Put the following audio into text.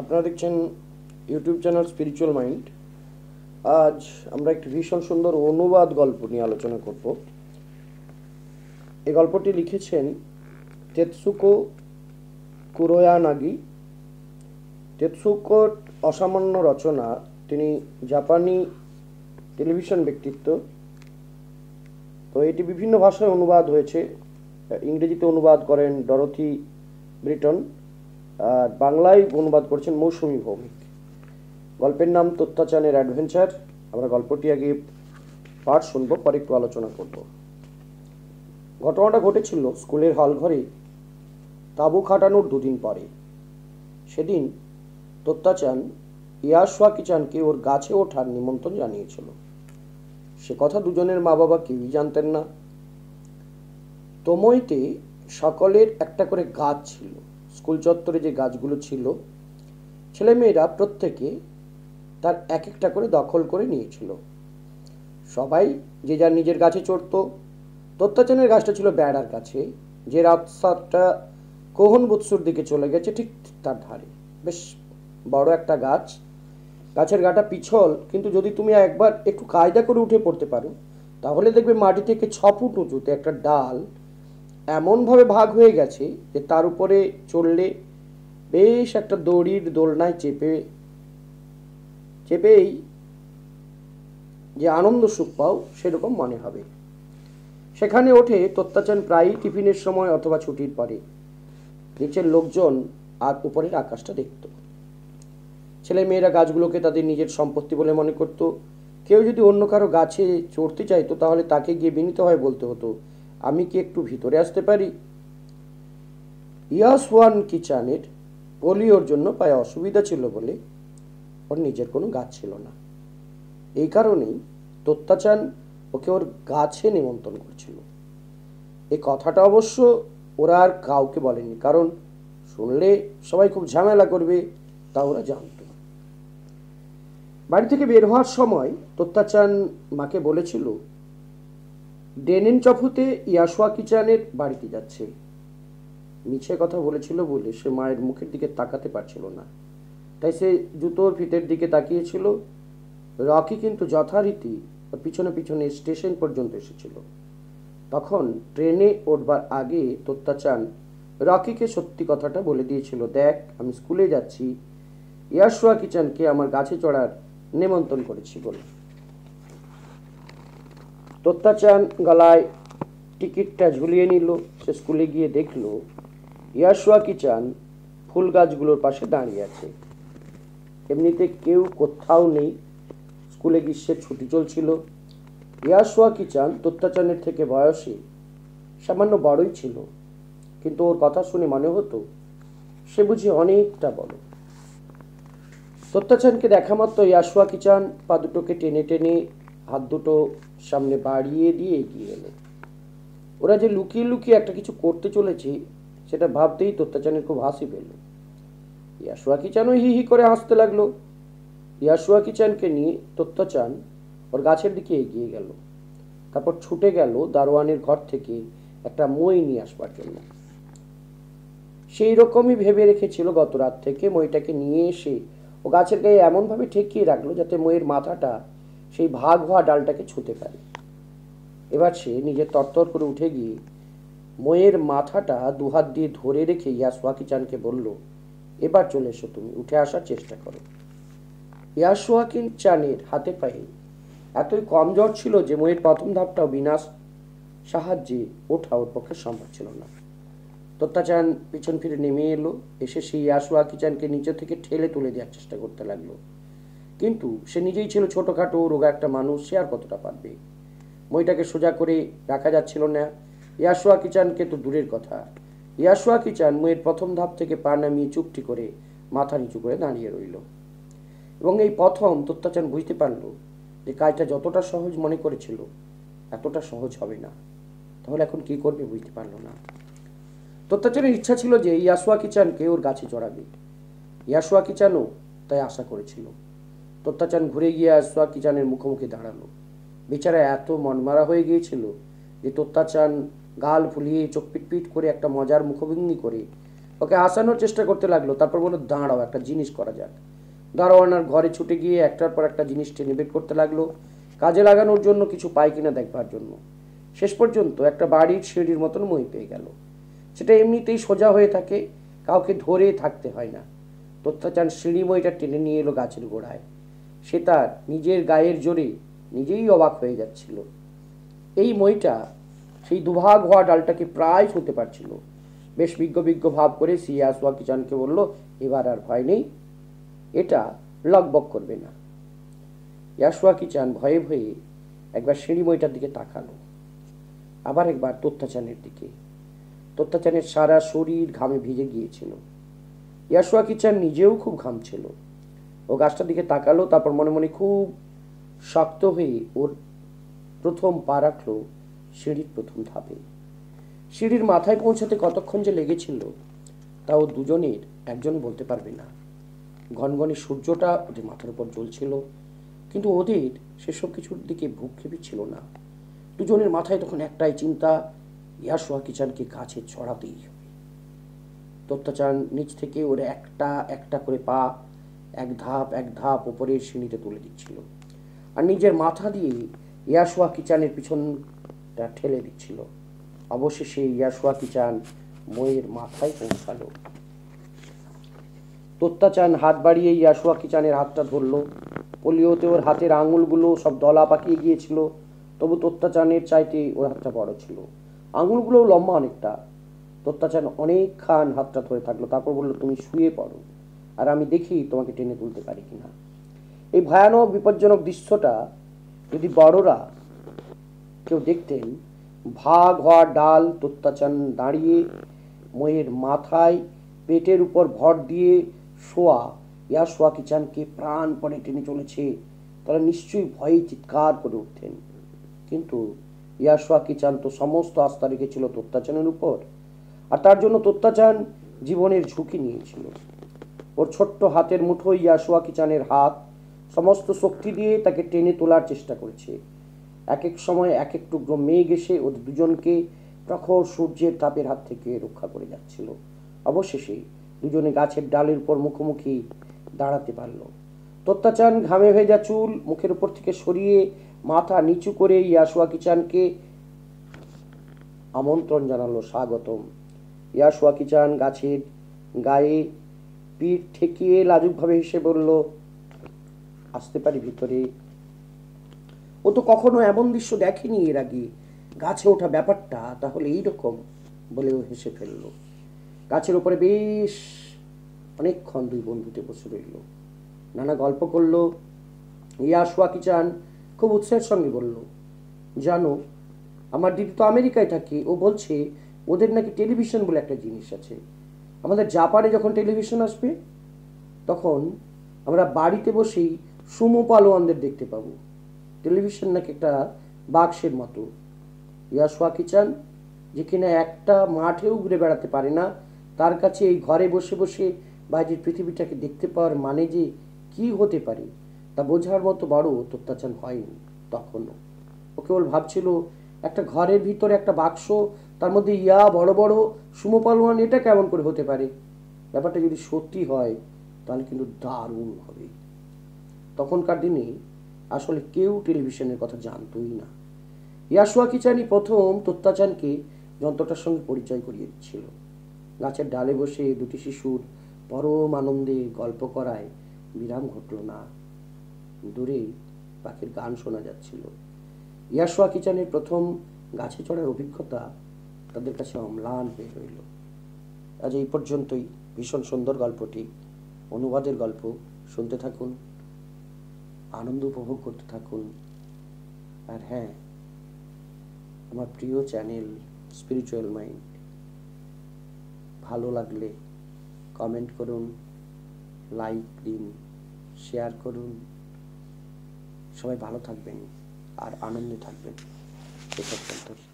আপনারা দেখছেন YouTube channel spiritual mind আজ আমরা একটি ভীষণ সুন্দর অনুবাদ গল্প নিয়ে আলোচনা করব এই গল্পটি লিখেছেন তেতসুকো কুরোয়ানাগি তেতসুকোর অসামান্য রচনা তিনি জাপানি টেলিভিশন ব্যক্তিত্ব তো এটি বিভিন্ন ভাষায় অনুবাদ হয়েছে ইংরেজিতে অনুবাদ করেন ডরথি ব্রিটন আর বাংলায় অনুবাদ করছেন মৌসুমী ভৌমিক গল্পের নাম তত্যাচানের অ্যাডভেঞ্চার আমরা গল্পটি আগে পাঠ শুনব পরে একটু আলোচনা করব ঘটনাটা ঘটেছিল স্কুলের হল ঘরে তাঁবু খাটানোর দুদিন পরে সেদিন তত্ত্বাচান ইয়াসওয়া কিচানকে ওর গাছে ওঠার নিমন্ত্রণ জানিয়েছিল সে কথা দুজনের মা বাবা কেউই জানতেন না তোময়তে সকলের একটা করে গাছ ছিল স্কুল চত্বরে যে গাছগুলো ছিল ছেলেমেয়েরা প্রত্যেকে তার এক একটা করে দখল করে নিয়েছিল সবাই যে যার নিজের গাছে চড়তো তত্ত্বাচানের গাছটা ছিল বেড়ার কাছে যে রাস্তাটা কোহন বুৎসুর দিকে চলে গেছে ঠিক তার ধারে বেশ বড় একটা গাছ গাছের গাটা পিছল কিন্তু যদি তুমি একবার একটু কায়দা করে উঠে পড়তে পারো তাহলে দেখবে মাটি থেকে ছ ফুট উঁচুতে একটা ডাল এমনভাবে ভাগ হয়ে গেছে যে তার উপরে চললে বেশ একটা দড়ির দোলনায় চেপে চেপেই যে আনন্দ সুখ পাও সেরকম মনে হবে সেখানে ওঠে তত্ত্বাচান প্রায়ই টিফিনের সময় অথবা ছুটির পরে নিচের লোকজন আর উপরের আকাশটা দেখত ছেলে মেয়েরা গাছগুলোকে তাদের নিজের সম্পত্তি বলে মনে করত কেউ যদি অন্য কারো গাছে চড়তে চাইতো তাহলে তাকে গিয়ে বিনীত হয় বলতে হতো আমি কি একটু ভিতরে আসতে পারি ইয়াস ওয়ান কিচানের পোলিওর জন্য পায়ে অসুবিধা ছিল বলে ওর নিজের কোনো গাছ ছিল না এই কারণেই তত্ত্বাচান ওকে ওর গাছে নিমন্ত্রণ করছিল এ কথাটা অবশ্য ওরা আর কাউকে বলেনি কারণ শুনলে সবাই খুব ঝামেলা করবে তা ওরা জানত বাড়ি থেকে বের হওয়ার সময় তত্ত্বাচান মাকে বলেছিল ডেনেন চফুতে ইয়াসোয়া কিচানের বাড়িতে যাচ্ছে মিছে কথা বলেছিল বলে সে মায়ের মুখের দিকে তাকাতে পারছিল না তাই সে জুতো ফিটের দিকে তাকিয়েছিল রকি কিন্তু যথারীতি পিছনে পিছনে স্টেশন পর্যন্ত এসেছিল তখন ট্রেনে ওঠবার আগে চান রকিকে সত্যি কথাটা বলে দিয়েছিল দেখ আমি স্কুলে যাচ্ছি ইয়াসুয়া কিচানকে আমার গাছে চড়ার নেমন্তন করেছি বলে তত্যাচান গলায় টিকিটটা ঝুলিয়ে নিল সে স্কুলে গিয়ে দেখল ইয়াসুয়া কিচান ফুল গাছগুলোর পাশে দাঁড়িয়ে আছে এমনিতে কেউ কোথাও নেই স্কুলে গ্রীষ্মের ছুটি চলছিল ইয়াসুয়া কিচান তত্যাচানের থেকে বয়সে সামান্য বড়ই ছিল কিন্তু ওর কথা শুনে মনে হতো সে বুঝি অনেকটা বড় তত্যাচানকে দেখা মাত্র ইয়াসুয়া কিচান পা দুটোকে টেনে টেনে হাত দুটো সামনে বাড়িয়ে দিয়ে এগিয়ে এলো ওরা যে লুকিয়ে লুকিয়ে একটা কিছু করতে চলেছে সেটা ভাবতেই তত্যাচানের খুব হাসি পেল ইয়াসুয়া কিচানও হি হি করে হাসতে লাগলো ইয়াসুয়া কিচানকে নিয়ে তত্যাচান ওর গাছের দিকে এগিয়ে গেল তারপর ছুটে গেল দারোয়ানের ঘর থেকে একটা মই নিয়ে আসবার জন্য সেই রকমই ভেবে রেখেছিল গত রাত থেকে মইটাকে নিয়ে এসে ও গাছের গায়ে এমনভাবে ঠেকিয়ে রাখলো যাতে মইয়ের মাথাটা সেই ভাগ হওয়া ডালটাকে ছুঁতে পারে এবার সে নিজে তরতর করে উঠে গিয়ে ময়ের মাথাটা দুহাত দিয়ে ধরে রেখে ইয়াসোয়া চানকে বলল এবার চলে এসো তুমি উঠে আসার চেষ্টা করো ইয়াসুয়াকিন চানের হাতে পায়ে এতই কম জ্বর ছিল যে ময়ের প্রথম ধাপটাও বিনাশ সাহায্যে ওঠা ওর পক্ষে সম্ভব ছিল না তত্যাচান পিছন ফিরে নেমে এলো এসে সেই ইয়াসুয়াকি চানকে নিচে থেকে ঠেলে তুলে দেওয়ার চেষ্টা করতে লাগলো কিন্তু সে নিজেই ছিল ছোটোখাটো রোগা একটা মানুষ সে আর কতটা পারবে মইটাকে সোজা করে রাখা যাচ্ছিল না ইয়াসোয়া কিচানকে তো দূরের কথা ইয়াসোয়া কিচান মইয়ের প্রথম ধাপ থেকে পা নামিয়ে চুপটি করে মাথা নিচু করে দাঁড়িয়ে রইল এবং এই প্রথম তত্ত্বাচান বুঝতে পারল যে কাজটা যতটা সহজ মনে করেছিল এতটা সহজ হবে না তাহলে এখন কি করবে বুঝতে পারল না তত্যাচারের ইচ্ছা ছিল যে ইয়াসোয়া কিচানকে ওর গাছে চড়াবে ইয়াসোয়া কিচানও তাই আশা করেছিল প্রত্যাচার ঘুরে গিয়ে আসোয়া কিচানের মুখোমুখি দাঁড়ালো বেচারা এত মনমারা হয়ে গিয়েছিল যে তোত্তাচান গাল ফুলিয়ে চোখ পিটপিট করে একটা মজার মুখভঙ্গি করে ওকে আসানোর চেষ্টা করতে লাগলো তারপর বললো দাঁড়াও একটা জিনিস করা যাক দারোয়ানার ঘরে ছুটে গিয়ে একটার পর একটা জিনিস টেনে বের করতে লাগলো কাজে লাগানোর জন্য কিছু পাই কিনা দেখবার জন্য শেষ পর্যন্ত একটা বাড়ির সিঁড়ির মতন মই পেয়ে গেল সেটা এমনিতেই সোজা হয়ে থাকে কাউকে ধরে থাকতে হয় না তত্ত্বাচান সিঁড়ি মইটা টেনে নিয়ে এলো গাছের গোড়ায় সে তার নিজের গায়ের জোরে নিজেই অবাক হয়ে যাচ্ছিল এই মইটা সেই দুভাগ হওয়া ডালটাকে প্রায় ছুঁতে পারছিল বেশ বিজ্ঞ বিজ্ঞ ভাব করে সি আসোয়া কিচানকে বলল এবার আর ভয় নেই এটা লগবক করবে না ইয়াসুয়া কিচান ভয়ে ভয়ে একবার সিঁড়ি মইটার দিকে তাকালো আবার একবার তত্যাচানের দিকে তথ্যাচানের সারা শরীর ঘামে ভিজে গিয়েছিল ইয়াসুয়া কিচান নিজেও খুব ঘামছিল ও গাছটার দিকে তাকালো তারপর মনে মনে খুব শক্ত হয়ে ওর প্রথম পা রাখলো সিঁড়ির প্রথম ধাপে সিঁড়ির মাথায় পৌঁছাতে কতক্ষণ যে লেগেছিল তা ও দুজনের একজন বলতে পারবে না ঘনঘনে সূর্যটা ওদের মাথার উপর জ্বলছিল কিন্তু ওদের সেসব কিছুর দিকে ভূক্ষেপই ছিল না দুজনের মাথায় তখন একটাই চিন্তা ইয়াসোয়া কিচানকে কাছে ছড়াতেই হবে তত্ত্বাচার নিচ থেকে ওরা একটা একটা করে পা এক ধাপ এক ধাপ ওপরের সিঁড়িতে তুলে দিচ্ছিল আর নিজের মাথা দিয়ে ইয়াসুয়া কিচানের পিছনটা ঠেলে দিচ্ছিল অবশেষে ইয়াসুয়া কিচান ময়ের মাথায় পৌঁছালো তোত্তাচান হাত বাড়িয়ে ইয়াসুয়া কিচানের হাতটা ধরল পোলিওতে ওর হাতের আঙুলগুলো সব দলা পাকিয়ে গিয়েছিল তবু তোত্তাচানের চাইতে ওর হাতটা বড় ছিল আঙুলগুলোও লম্বা অনেকটা তোত্তাচান অনেকক্ষণ হাতটা ধরে থাকলো তারপর বললো তুমি শুয়ে পড়ো আর আমি দেখি তোমাকে টেনে তুলতে পারি কিনা এই ভয়ানক বিপজ্জনক দৃশ্যটা যদি বড়রা কেউ দেখতেন ভাগ হওয়া ডাল তত্যাচান দাঁড়িয়ে ময়ের মাথায় পেটের উপর ভর দিয়ে শোয়া ইয়া শোয়া কিচানকে প্রাণপণে টেনে চলেছে তারা নিশ্চয়ই ভয়ে চিৎকার করে উঠতেন কিন্তু ইয়াশোয়া কিচান তো সমস্ত আস্থা রেখেছিল তত্যাচানের উপর আর তার জন্য তত্যাচান জীবনের ঝুঁকি নিয়েছিল ওর ছোট্ট হাতের মুঠোয় ইয়াসোয়া কিচানের হাত সমস্ত শক্তি দিয়ে তাকে টেনে তোলার চেষ্টা করেছে এক এক সময় এক এক টুকরো মেঘ এসে ওর দুজনকে প্রখর সূর্যের তাপের হাত থেকে রক্ষা করে যাচ্ছিল অবশেষে দুজনে গাছের ডালের উপর মুখোমুখি দাঁড়াতে পারল তত্যাচান ঘামে ভেজা চুল মুখের উপর থেকে সরিয়ে মাথা নিচু করে ইয়াসুয়া কিচানকে আমন্ত্রণ জানালো স্বাগতম ইয়াসুয়া কিচান গাছের গায়ে পিঠ ঠেকিয়ে লাজুকভাবে হেসে বলল আসতে পারি ভিতরে ও তো কখনো এমন দৃশ্য দেখেনি এর আগে গাছে ওঠা ব্যাপারটা তাহলে এইরকম ও হেসে ফেলল গাছের ওপরে বেশ অনেকক্ষণ দুই বন্ধুতে বসে রইল নানা গল্প করল ইয়া সোয়াকি চান খুব উৎসাহের সঙ্গে বলল জানো আমার দিদি তো আমেরিকায় থাকে ও বলছে ওদের নাকি টেলিভিশন বলে একটা জিনিস আছে আমাদের জাপানে যখন টেলিভিশন আসবে তখন আমরা বাড়িতে বসেই সুমো পালোয়ানদের দেখতে পাবো টেলিভিশন নাকি একটা বাক্সের মতো ইয়াসোয়া কিচান যে কিনা একটা মাঠেও ঘুরে বেড়াতে পারে না তার কাছে এই ঘরে বসে বসে বাইরের পৃথিবীটাকে দেখতে পাওয়ার মানে যে কি হতে পারে তা বোঝার মতো বড় অত্যাচার হয়নি তখনও ও কেবল ভাবছিল একটা ঘরের ভিতরে একটা বাক্স তার মধ্যে ইয়া বড় বড় সুমো পালোয়ান এটা কেমন করে হতে পারে ব্যাপারটা যদি সত্যি হয় তাহলে কিন্তু দারুণ হবে তখনকার দিনে আসলে কেউ টেলিভিশনের কথা জানতই না ইয়াসুয়া কিচানি প্রথম তোত্তাচানকে যন্ত্রটার সঙ্গে পরিচয় করিয়ে দিচ্ছিল গাছের ডালে বসে দুটি শিশুর পরম আনন্দে গল্প করায় বিরাম ঘটল না দূরে পাখির গান শোনা যাচ্ছিল ইয়াসুয়া কিচানের প্রথম গাছে চড়ার অভিজ্ঞতা তাদের কাছে অম্লান হয়ে রইল আজ এই পর্যন্তই ভীষণ সুন্দর গল্পটি অনুবাদের গল্প শুনতে থাকুন আনন্দ উপভোগ করতে থাকুন আর হ্যাঁ আমার প্রিয় চ্যানেল স্পিরিচুয়াল মাইন্ড ভালো লাগলে কমেন্ট করুন লাইক দিন শেয়ার করুন সবাই ভালো থাকবেন আর আনন্দে থাকবেন এসব